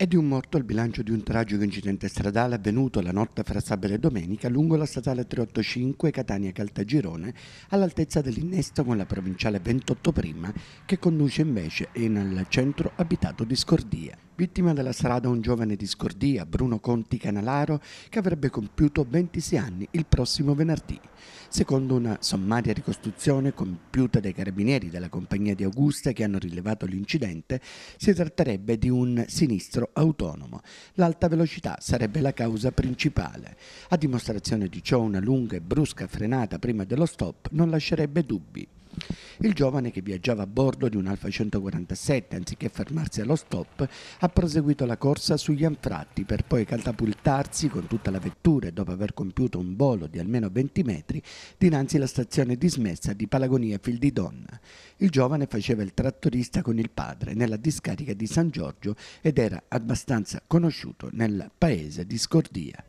È di un morto il bilancio di un tragico incidente stradale avvenuto la notte fra sabato e domenica lungo la statale 385 Catania-Caltagirone all'altezza dell'innesto con la provinciale 28 prima che conduce invece in al centro abitato di Scordia. Vittima della strada un giovane di Scordia, Bruno Conti Canalaro, che avrebbe compiuto 26 anni il prossimo venerdì. Secondo una sommaria ricostruzione compiuta dai carabinieri della compagnia di Augusta che hanno rilevato l'incidente, si tratterebbe di un sinistro autonomo. L'alta velocità sarebbe la causa principale. A dimostrazione di ciò una lunga e brusca frenata prima dello stop non lascerebbe dubbi. Il giovane che viaggiava a bordo di un Alfa 147, anziché fermarsi allo stop, ha proseguito la corsa sugli anfratti per poi catapultarsi con tutta la vettura e dopo aver compiuto un volo di almeno 20 metri dinanzi alla stazione dismessa di Palagonia Fil di Donna. Il giovane faceva il trattorista con il padre nella discarica di San Giorgio ed era abbastanza conosciuto nel paese di Scordia.